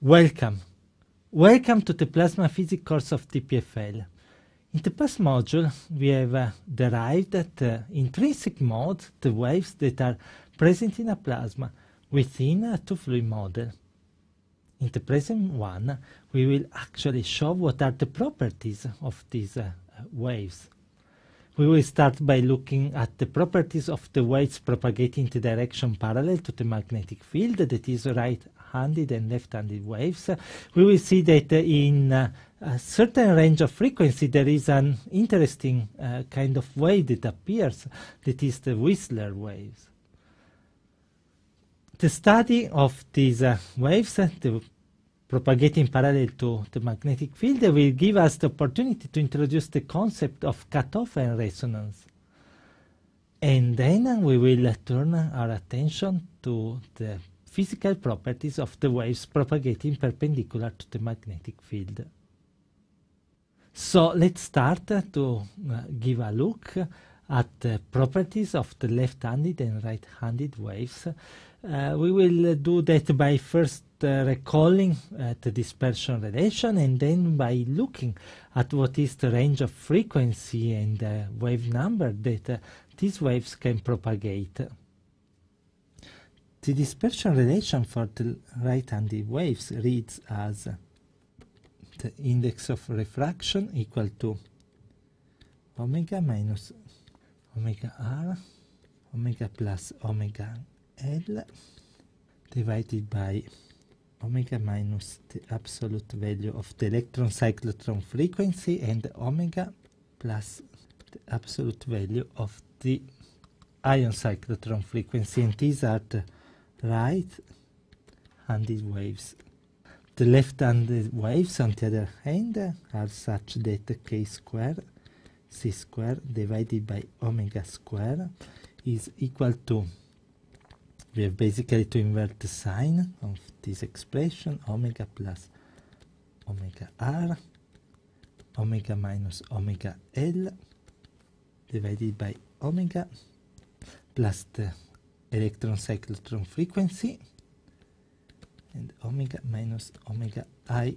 Welcome. Welcome to the plasma physics course of TPFL. In the past module, we have uh, derived the uh, intrinsic mode, the waves that are present in a plasma within a two-fluid model. In the present one, we will actually show what are the properties of these uh, waves. We will start by looking at the properties of the waves propagating in the direction parallel to the magnetic field that is right right-handed and left-handed waves, we will see that in uh, a certain range of frequency, there is an interesting uh, kind of wave that appears, that is the Whistler waves. The study of these uh, waves, uh, the propagating parallel to the magnetic field, will give us the opportunity to introduce the concept of cutoff and resonance. And then we will turn our attention to the physical properties of the waves propagating perpendicular to the magnetic field. So let's start uh, to uh, give a look at the properties of the left-handed and right-handed waves. Uh, we will do that by first uh, recalling uh, the dispersion relation and then by looking at what is the range of frequency and wave number that uh, these waves can propagate. The dispersion relation for the right-handed waves reads as the index of refraction equal to omega minus omega r omega plus omega l divided by omega minus the absolute value of the electron cyclotron frequency and omega plus the absolute value of the ion cyclotron frequency and these are the right handed waves. The left-handed waves, on the other hand, are such that k square c square divided by omega square is equal to we have basically to invert the sign of this expression omega plus omega r omega minus omega l divided by omega plus the electron cyclotron frequency and omega minus omega i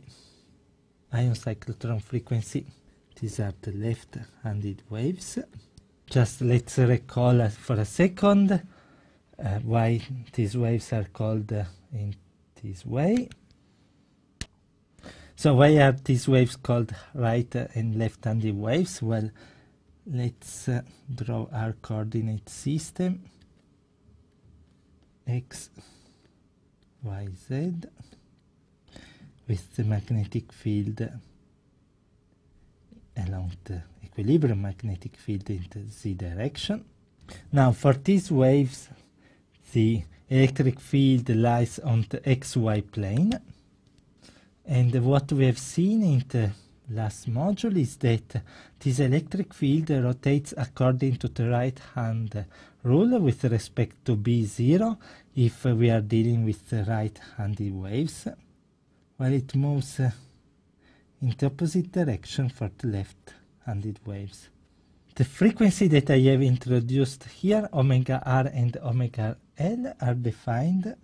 ion cyclotron frequency these are the left-handed waves just let's recall uh, for a second uh, why these waves are called uh, in this way so why are these waves called right and left-handed waves well let's uh, draw our coordinate system x y z with the magnetic field along the equilibrium magnetic field in the z direction. Now for these waves the electric field lies on the xy plane and what we have seen in the last module is that this electric field rotates according to the right hand rule with respect to B0 if we are dealing with right-handed waves, while it moves in the opposite direction for the left-handed waves. The frequency that I have introduced here, omega r and omega l, are defined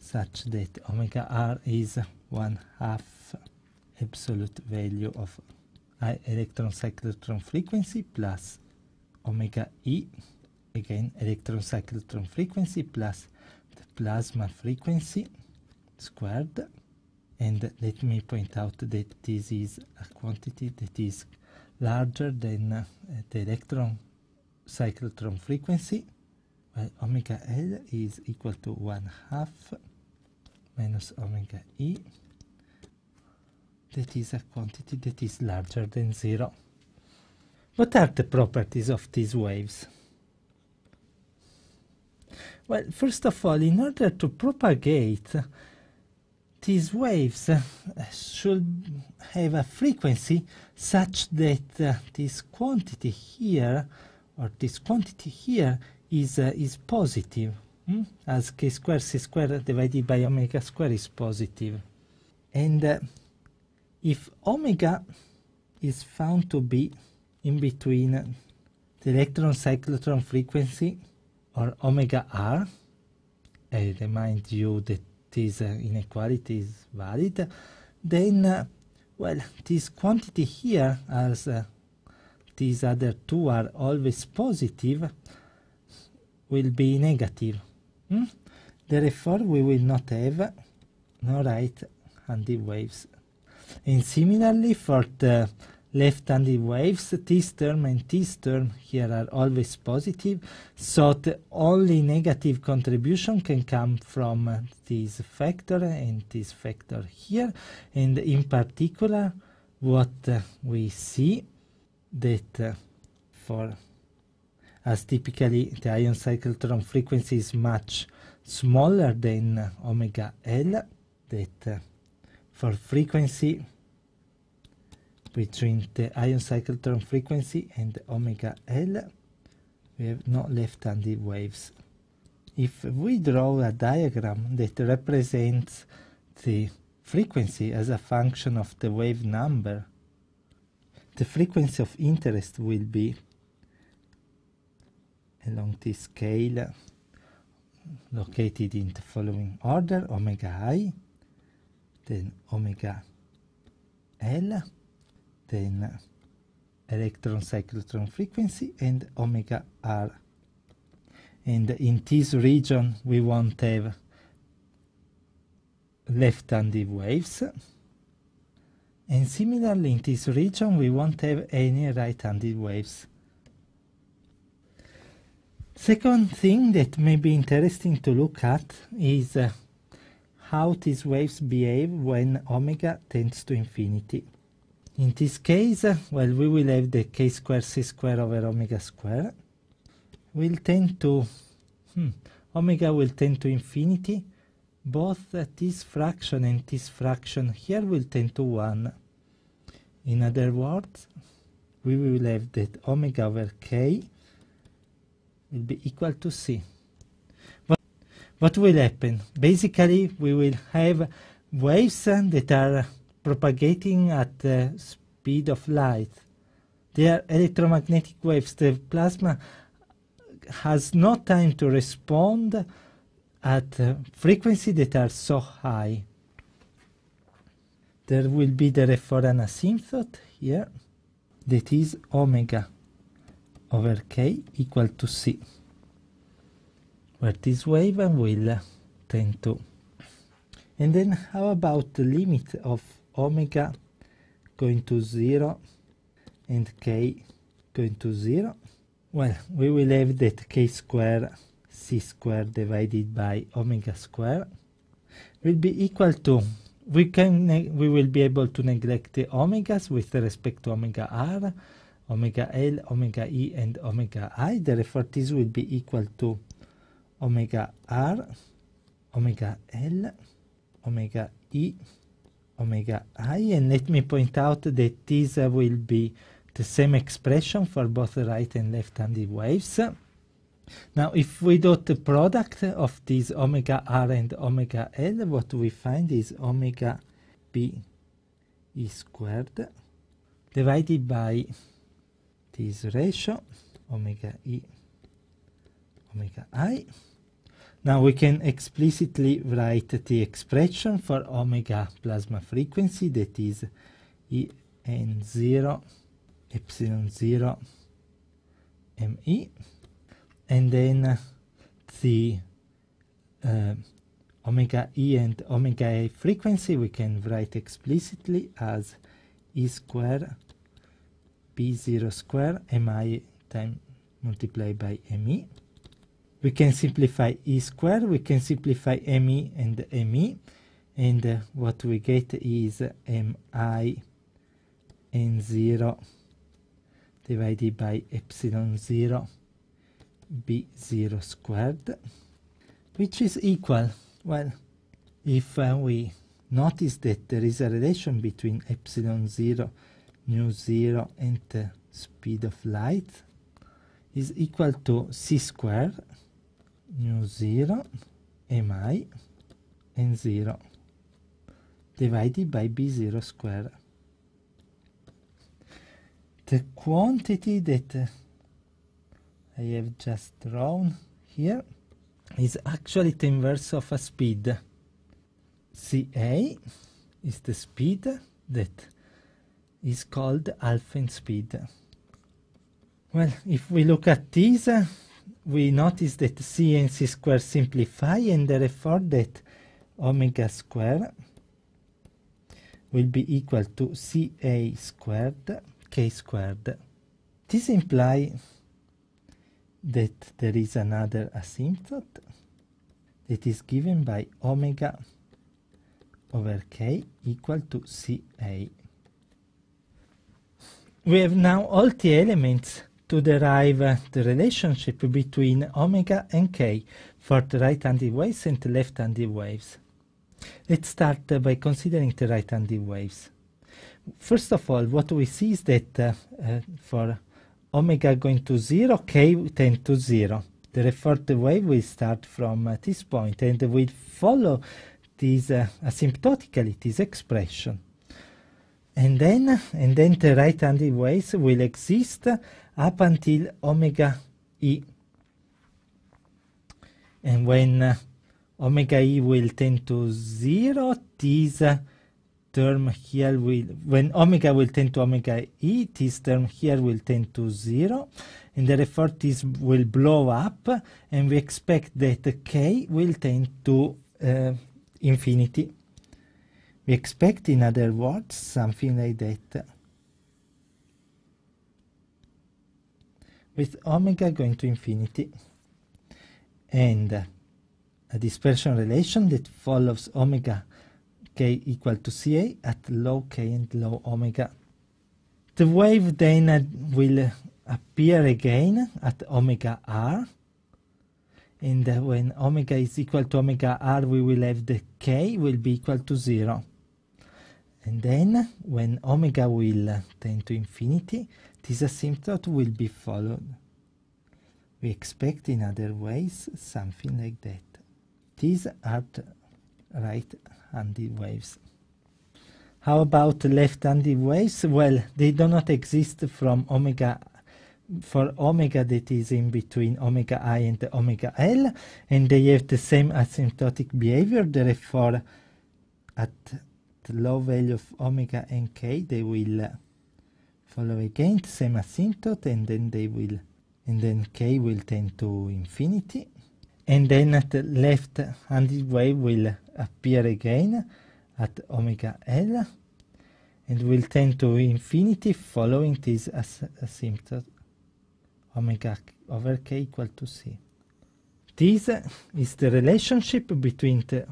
such that omega r is one half absolute value of electron cyclotron frequency plus omega E, again electron cyclotron frequency plus the plasma frequency squared. And let me point out that this is a quantity that is larger than uh, the electron cyclotron frequency. Well, omega L is equal to 1 half minus omega E. That is a quantity that is larger than 0. What are the properties of these waves? Well, first of all, in order to propagate, these waves uh, should have a frequency such that uh, this quantity here or this quantity here is uh, is positive mm? as k squared c squared divided by omega squared is positive and uh, if omega is found to be in between the electron cyclotron frequency or omega r. I remind you that this uh, inequality is valid. Then, uh, well, this quantity here, as uh, these other two are always positive, will be negative. Hmm? Therefore, we will not have no right-handed waves. And similarly, for the left-handed waves, this term and this term here are always positive, so the only negative contribution can come from uh, this factor and this factor here, and in particular what uh, we see that uh, for as typically the ion cyclotron frequency is much smaller than uh, omega L that uh, for frequency between the ion cyclotron frequency and omega L, we have no left-handed waves. If we draw a diagram that represents the frequency as a function of the wave number, the frequency of interest will be along this scale located in the following order omega i, then omega L, then electron cyclotron frequency and omega r and in this region we won't have left-handed waves and similarly in this region we won't have any right-handed waves second thing that may be interesting to look at is uh, how these waves behave when omega tends to infinity in this case, well, we will have the k square c square over omega square. Will tend to, hmm, omega will tend to infinity. Both uh, this fraction and this fraction here will tend to 1. In other words, we will have that omega over k will be equal to c. what will happen? Basically, we will have waves uh, that are propagating at the speed of light. Their electromagnetic waves, the plasma has no time to respond at frequencies that are so high. There will be the Reforian asymptote here, that is omega over k equal to c, where this wave will tend to. And then how about the limit of omega going to 0 and k going to 0 well we will have that k square c square divided by omega square will be equal to we can we will be able to neglect the omegas with respect to omega r omega l omega e and omega i therefore this will be equal to omega r omega l omega e omega i and let me point out that this uh, will be the same expression for both right and left-handed waves. Now if we dot the product of these omega r and omega l what we find is omega b e squared divided by this ratio omega e omega i now we can explicitly write the expression for omega plasma frequency that is En0 epsilon 0 me and then the uh, omega e and omega a frequency we can write explicitly as e square b0 square mi times multiplied by me we can simplify e squared, we can simplify ME and ME, and uh, what we get is MI N0 divided by epsilon 0 B0 squared, which is equal, well, if uh, we notice that there is a relation between epsilon 0, nu 0 and uh, speed of light, is equal to c squared new 0 mi and 0 divided by b0 square. The quantity that uh, I have just drawn here is actually the inverse of a speed. Ca is the speed that is called alpha in speed. Well, if we look at these, uh, we notice that C and C square simplify and therefore that omega square will be equal to Ca squared k squared. This implies that there is another asymptote that is given by omega over k equal to Ca. We have now all the elements to derive the relationship between omega and k for the right-handed waves and the left-handed waves. Let's start by considering the right-handed waves. First of all, what we see is that uh, uh, for omega going to 0, k tend to 0. Therefore, The wave will start from uh, this point and will follow this uh, asymptotically, this expression and then and then the right hand waves will exist up until omega e and when uh, omega e will tend to zero this uh, term here will when omega will tend to omega e this term here will tend to zero and therefore this will blow up and we expect that k will tend to uh, infinity we expect, in other words, something like that. With omega going to infinity and a dispersion relation that follows omega k equal to Ca at low k and low omega. The wave then will appear again at omega r and when omega is equal to omega r we will have the k will be equal to 0 and then when omega will tend to infinity, this asymptote will be followed. We expect in other ways something like that. These are the right-handed waves. How about left-handed waves? Well, they do not exist from omega for omega that is in between omega i and omega l, and they have the same asymptotic behavior, therefore at the low value of omega and k they will uh, follow again the same asymptote and then they will and then k will tend to infinity and then at the left handed wave will appear again at omega l and will tend to infinity following this as asymptote omega over k equal to c. This is the relationship between the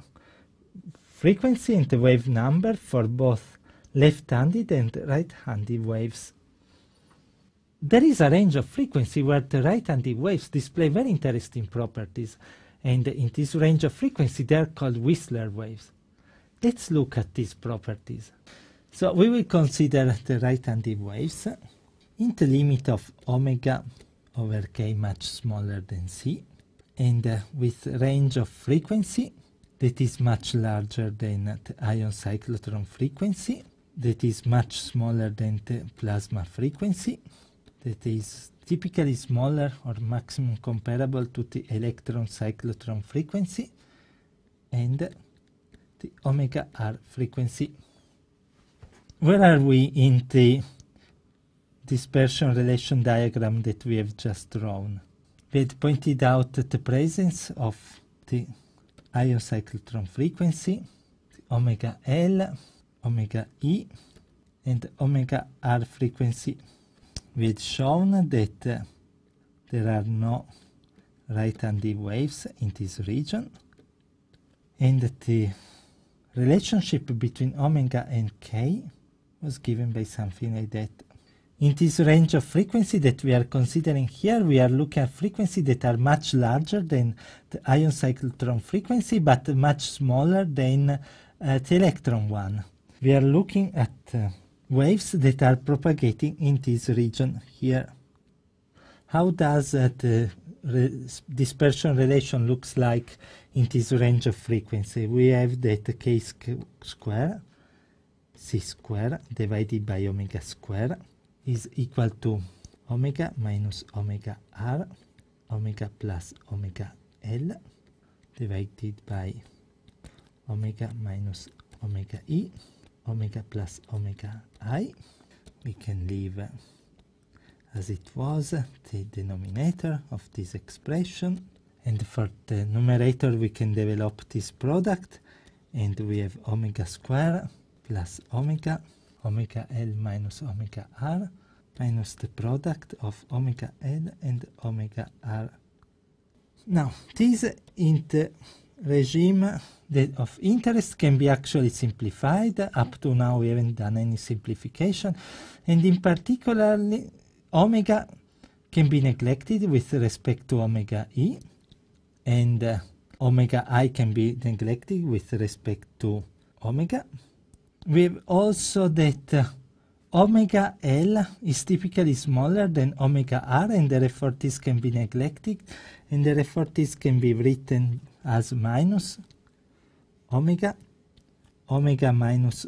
frequency and wave number for both left-handed and right-handed waves. There is a range of frequency where the right-handed waves display very interesting properties, and in this range of frequency they are called Whistler waves. Let's look at these properties. So we will consider the right-handed waves in the limit of omega over k much smaller than c, and uh, with range of frequency that is much larger than the ion cyclotron frequency, that is much smaller than the plasma frequency, that is typically smaller or maximum comparable to the electron cyclotron frequency, and the omega r frequency. Where are we in the dispersion relation diagram that we have just drawn? We had pointed out the presence of the ion cyclotron frequency, omega L, omega E, and omega R frequency. We had shown that uh, there are no right-handed waves in this region, and the relationship between omega and k was given by something like that in this range of frequency that we are considering here, we are looking at frequencies that are much larger than the ion cyclotron frequency, but much smaller than uh, the electron one. We are looking at uh, waves that are propagating in this region here. How does uh, the re dispersion relation looks like in this range of frequency? We have that k squared c squared divided by omega squared is equal to omega minus omega r omega plus omega l divided by omega minus omega e omega plus omega i we can leave uh, as it was the denominator of this expression and for the numerator we can develop this product and we have omega square plus omega omega l minus omega r minus the product of omega n and omega R. Now, this int regime that of interest can be actually simplified. Up to now, we haven't done any simplification. And in particular, omega can be neglected with respect to omega E. And uh, omega I can be neglected with respect to omega. We have also that uh, Omega L is typically smaller than omega R and therefore this can be neglected and therefore this can be written as minus omega, omega minus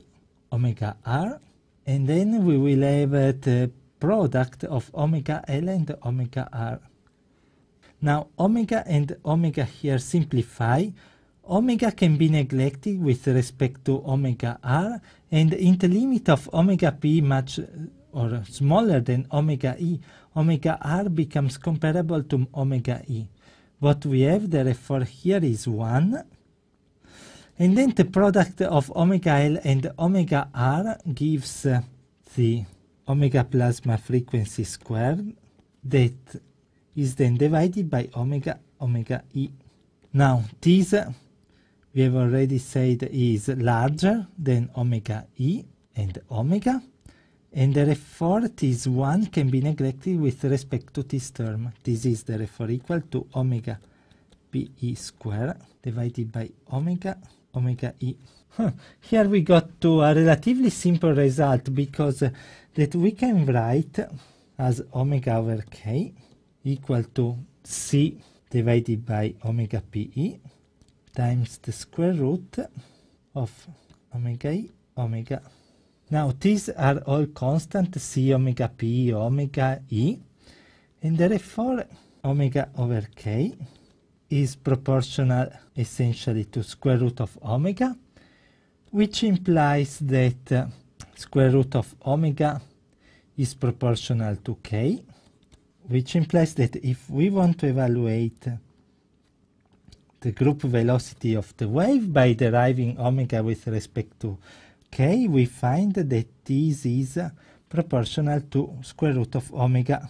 omega R and then we will have uh, the product of omega L and omega R. Now omega and omega here simplify. Omega can be neglected with respect to omega R and in the limit of omega p much or smaller than omega e, omega r becomes comparable to omega e. What we have therefore here is 1 and then the product of omega L and omega R gives uh, the omega plasma frequency squared that is then divided by omega omega E. Now, these uh, we have already said is larger than omega e and omega, and the therefore is 1 can be neglected with respect to this term. This is therefore equal to omega pe square divided by omega omega e. Huh. Here we got to a relatively simple result because uh, that we can write as omega over k equal to c divided by omega pe times the square root of omega i omega. Now these are all constant c omega p omega e and therefore omega over k is proportional essentially to square root of omega which implies that uh, square root of omega is proportional to k which implies that if we want to evaluate the group velocity of the wave by deriving omega with respect to k, we find that this is proportional to square root of omega.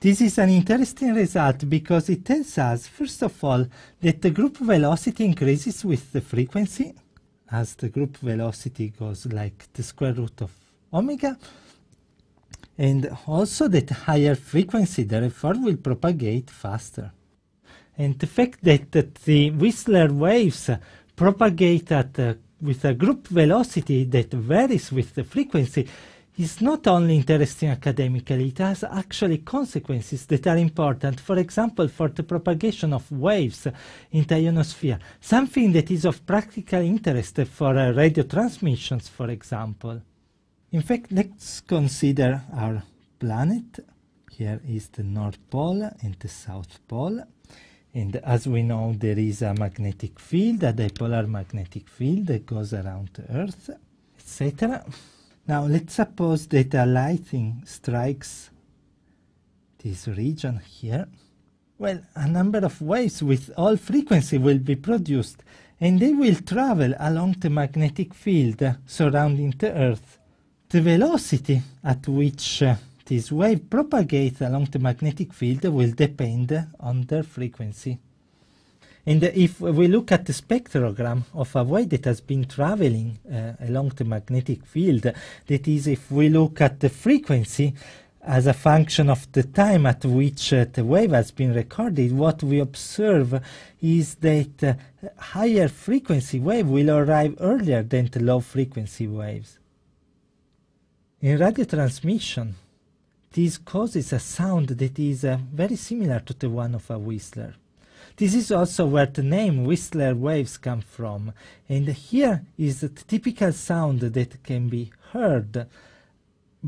This is an interesting result because it tells us, first of all, that the group velocity increases with the frequency, as the group velocity goes like the square root of omega, and also that higher frequency therefore will propagate faster. And the fact that, that the Whistler waves propagate at, uh, with a group velocity that varies with the frequency is not only interesting academically, it has actually consequences that are important, for example, for the propagation of waves in the ionosphere, something that is of practical interest for uh, radio transmissions, for example. In fact, let's consider our planet. Here is the North Pole and the South Pole. And as we know, there is a magnetic field, a dipolar magnetic field that goes around the Earth, etc. Now, let's suppose that a lightning strikes this region here. Well, a number of waves with all frequency will be produced, and they will travel along the magnetic field surrounding the Earth. The velocity at which uh, these waves propagate along the magnetic field will depend on their frequency. And if we look at the spectrogram of a wave that has been traveling uh, along the magnetic field, that is, if we look at the frequency as a function of the time at which uh, the wave has been recorded, what we observe is that uh, higher frequency wave will arrive earlier than the low frequency waves. In radio transmission, this causes a sound that is uh, very similar to the one of a whistler. This is also where the name whistler waves come from, and here is the typical sound that can be heard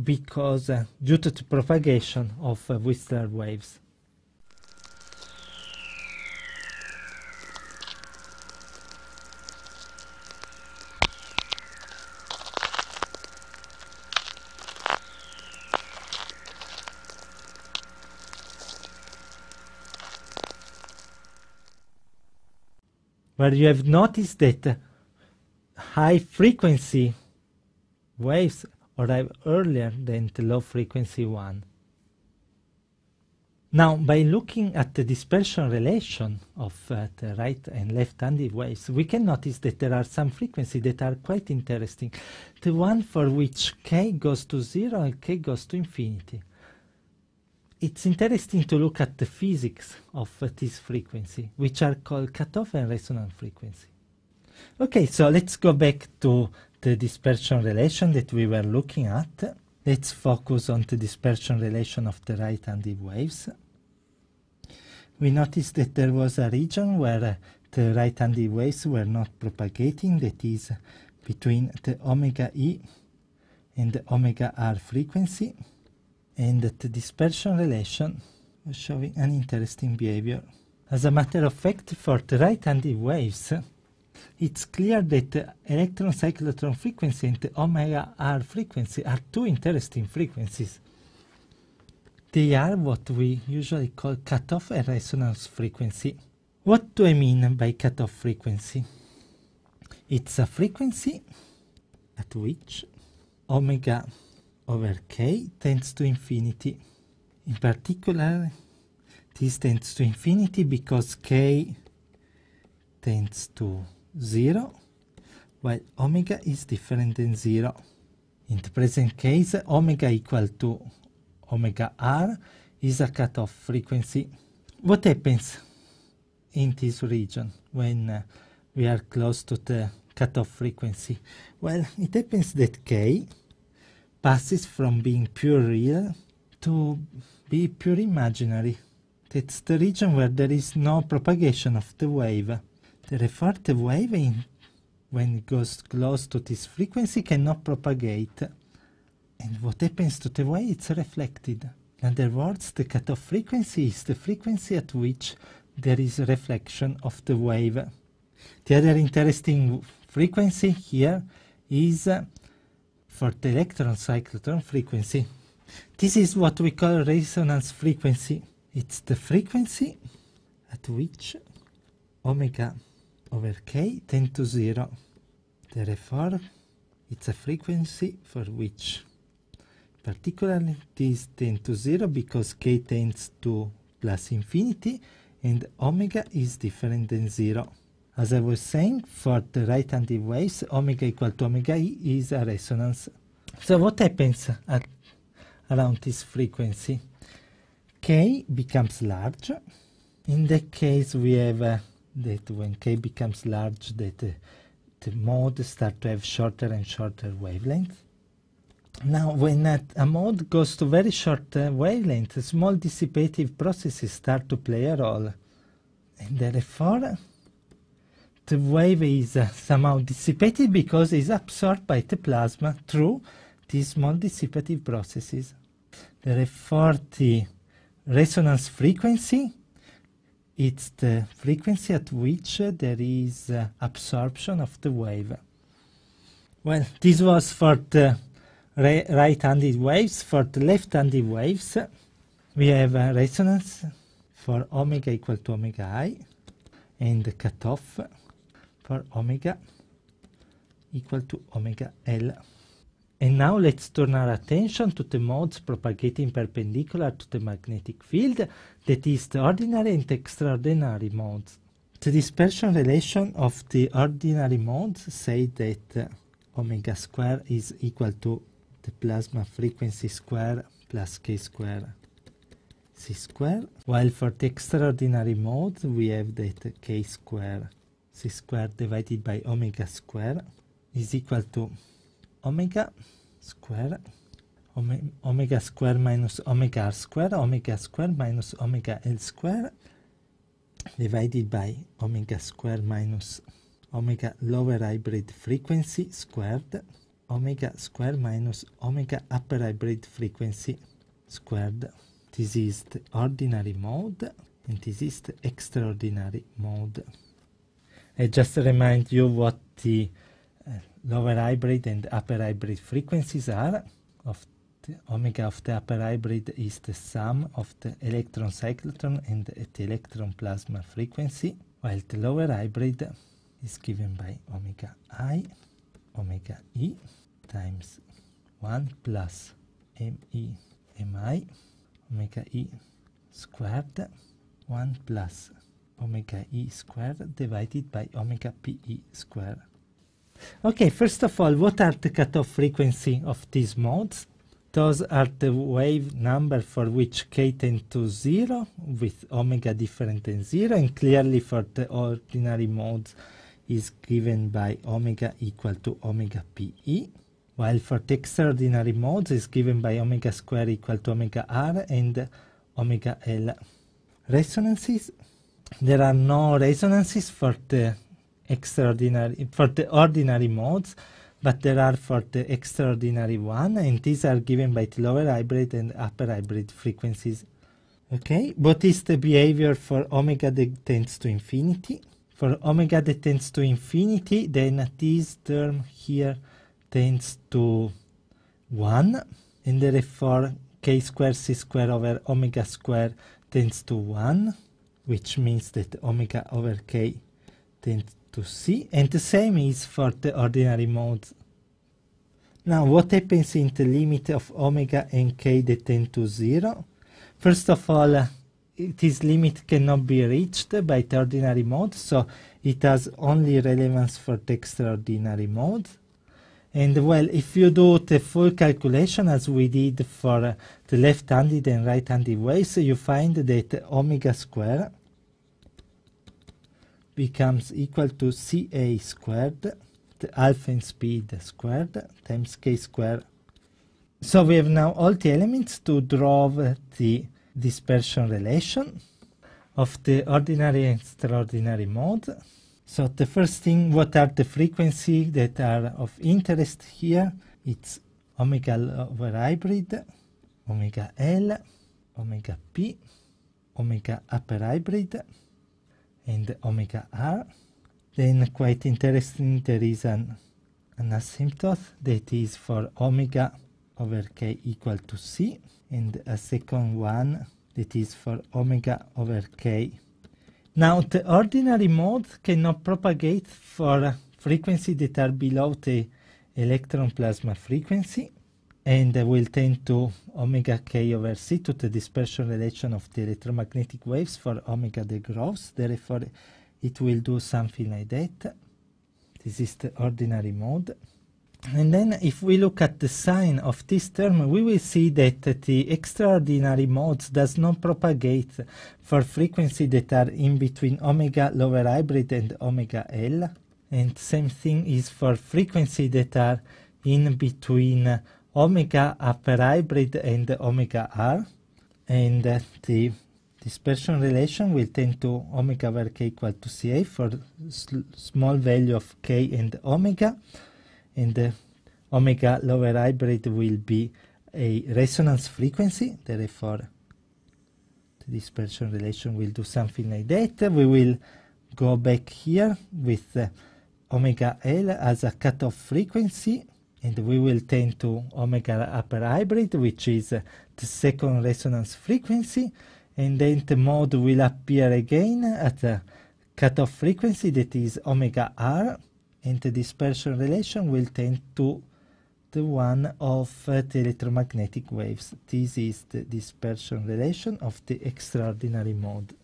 because uh, due to the propagation of uh, whistler waves. where you have noticed that high frequency waves arrive earlier than the low frequency one. Now, by looking at the dispersion relation of uh, the right and left-handed waves, we can notice that there are some frequencies that are quite interesting. The one for which k goes to zero and k goes to infinity it's interesting to look at the physics of uh, this frequency, which are called cutoff and resonant frequency. Okay, so let's go back to the dispersion relation that we were looking at. Let's focus on the dispersion relation of the right-handed waves. We noticed that there was a region where uh, the right-handed waves were not propagating, that is, between the omega E and the omega R frequency and that the dispersion relation was showing an interesting behavior. As a matter of fact, for the right-handed waves, it's clear that electron cyclotron frequency and the omega r frequency are two interesting frequencies. They are what we usually call cutoff and resonance frequency. What do I mean by cutoff frequency? It's a frequency at which omega over k tends to infinity. In particular, this tends to infinity because k tends to 0, while omega is different than 0. In the present case, omega equal to omega r is a cutoff frequency. What happens in this region when uh, we are close to the cutoff frequency? Well, it happens that k passes from being pure real to be pure imaginary. It's the region where there is no propagation of the wave. The refracted wave, in, when it goes close to this frequency, cannot propagate. And what happens to the wave It's reflected. In other words, the cutoff frequency is the frequency at which there is reflection of the wave. The other interesting frequency here is for the electron cyclotron frequency. This is what we call resonance frequency. It's the frequency at which omega over k tend to zero. Therefore, it's a frequency for which particularly this tend to zero because k tends to plus infinity and omega is different than zero. As I was saying, for the right-handed waves, omega equal to omega e is a resonance. So what happens at around this frequency? k becomes large. In that case we have uh, that when k becomes large, that uh, the mode start to have shorter and shorter wavelengths. Now, when a, a mode goes to very short uh, wavelength, small dissipative processes start to play a role. And therefore, the wave is uh, somehow dissipated because it's absorbed by the plasma through these small dissipative processes. There are 40 resonance frequency. It's the frequency at which uh, there is uh, absorption of the wave. Well, this was for the right-handed waves. For the left-handed waves, we have a resonance for omega equal to omega i and the cutoff for omega equal to omega L. And now let's turn our attention to the modes propagating perpendicular to the magnetic field, that is the ordinary and extraordinary modes. The dispersion relation of the ordinary modes say that uh, omega square is equal to the plasma frequency square plus k square c square, while for the extraordinary modes we have that k square c squared divided by omega squared is equal to omega squared omega squared minus omega r squared omega squared minus omega l squared divided by omega squared minus omega lower hybrid frequency squared omega squared minus omega upper hybrid frequency squared this is the ordinary mode and this is the extraordinary mode I uh, just remind you what the uh, lower hybrid and upper hybrid frequencies are of the omega of the upper hybrid is the sum of the electron cyclotron and the electron plasma frequency while the lower hybrid is given by omega i omega e times 1 plus me mi omega e squared 1 plus omega e squared divided by omega pe squared. Okay, first of all, what are the cutoff frequency of these modes? Those are the wave number for which k tend to 0 with omega different than 0 and clearly for the ordinary modes is given by omega equal to omega pe while for the extraordinary modes is given by omega square equal to omega r and omega l. Resonances there are no resonances for the extraordinary for the ordinary modes but there are for the extraordinary one and these are given by the lower hybrid and upper hybrid frequencies okay what is the behavior for omega that tends to infinity for omega that tends to infinity then this term here tends to 1 and therefore k square c square over omega square tends to 1 which means that omega over k tends to C and the same is for the ordinary mode. Now what happens in the limit of omega and k that tend to 0? First of all, uh, this limit cannot be reached by the ordinary mode, so it has only relevance for the extraordinary mode. And well, if you do the full calculation as we did for uh, the left-handed and right-handed waves, you find that omega square becomes equal to Ca squared, the alpha in speed squared, times k squared. So we have now all the elements to draw the dispersion relation of the ordinary and extraordinary mode. So the first thing, what are the frequency that are of interest here? It's omega over hybrid, omega L, omega P, omega upper hybrid, and the omega r. Then quite interesting, there is an, an asymptote that is for omega over k equal to c, and a second one that is for omega over k. Now the ordinary mode cannot propagate for frequency that are below the electron plasma frequency, and I we'll tend to omega k over c to the dispersion relation of the electromagnetic waves for omega the gross. Therefore, it will do something like that. This is the ordinary mode. And then if we look at the sign of this term, we will see that the extraordinary modes does not propagate for frequency that are in between omega lower hybrid and omega L. And same thing is for frequency that are in between uh, omega upper hybrid and omega r and the dispersion relation will tend to omega over k equal to ca for small value of k and omega and the omega lower hybrid will be a resonance frequency therefore the dispersion relation will do something like that we will go back here with uh, omega l as a cutoff frequency and we will tend to omega upper hybrid, which is uh, the second resonance frequency, and then the mode will appear again at a cutoff frequency that is omega r, and the dispersion relation will tend to the one of uh, the electromagnetic waves. This is the dispersion relation of the extraordinary mode.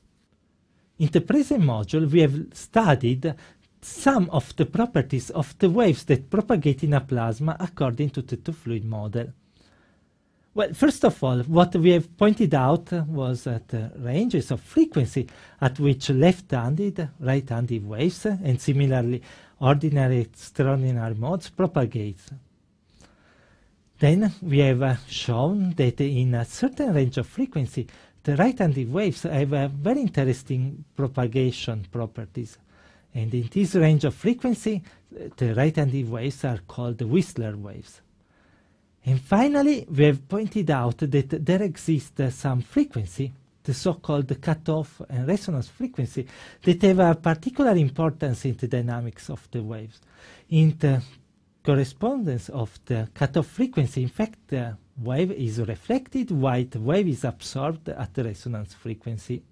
In the present module, we have studied some of the properties of the waves that propagate in a plasma according to the two-fluid model. Well, first of all, what we have pointed out was the uh, ranges of frequency at which left-handed, right-handed waves, and similarly ordinary extraordinary modes propagate. Then we have uh, shown that in a certain range of frequency, the right-handed waves have very interesting propagation properties. And in this range of frequency, the right-handed waves are called Whistler waves. And finally, we have pointed out that there exists uh, some frequency, the so-called cutoff and resonance frequency, that have a particular importance in the dynamics of the waves. In the correspondence of the cutoff frequency, in fact, the wave is reflected while the wave is absorbed at the resonance frequency